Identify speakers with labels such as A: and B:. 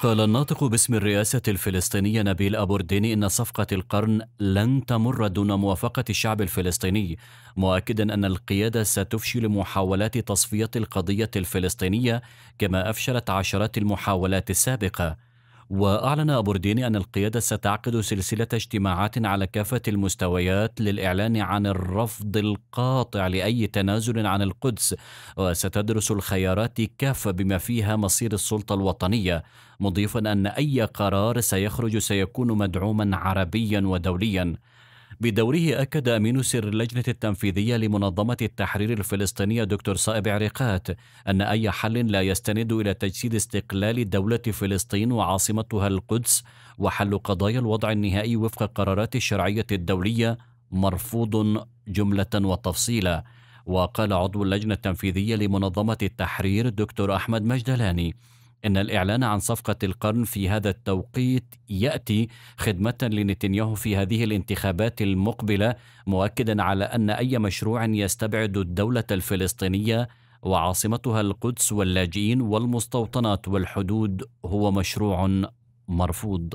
A: قال الناطق باسم الرئاسة الفلسطينية نبيل أبورديني إن صفقة القرن لن تمر دون موافقة الشعب الفلسطيني مؤكدا أن القيادة ستفشل محاولات تصفية القضية الفلسطينية كما أفشلت عشرات المحاولات السابقة وأعلن أبورديني أن القيادة ستعقد سلسلة اجتماعات على كافة المستويات للإعلان عن الرفض القاطع لأي تنازل عن القدس وستدرس الخيارات كافة بما فيها مصير السلطة الوطنية مضيفا أن أي قرار سيخرج سيكون مدعوما عربيا ودوليا بدوره أكد أمين سر اللجنة التنفيذية لمنظمة التحرير الفلسطينية دكتور صائب عريقات أن أي حل لا يستند إلى تجسيد استقلال دولة فلسطين وعاصمتها القدس وحل قضايا الوضع النهائي وفق قرارات الشرعية الدولية مرفوض جملة وتفصيلا وقال عضو اللجنة التنفيذية لمنظمة التحرير دكتور أحمد مجدلاني ان الاعلان عن صفقه القرن في هذا التوقيت ياتي خدمه لنتنياهو في هذه الانتخابات المقبله مؤكدا على ان اي مشروع يستبعد الدوله الفلسطينيه وعاصمتها القدس واللاجئين والمستوطنات والحدود هو مشروع مرفوض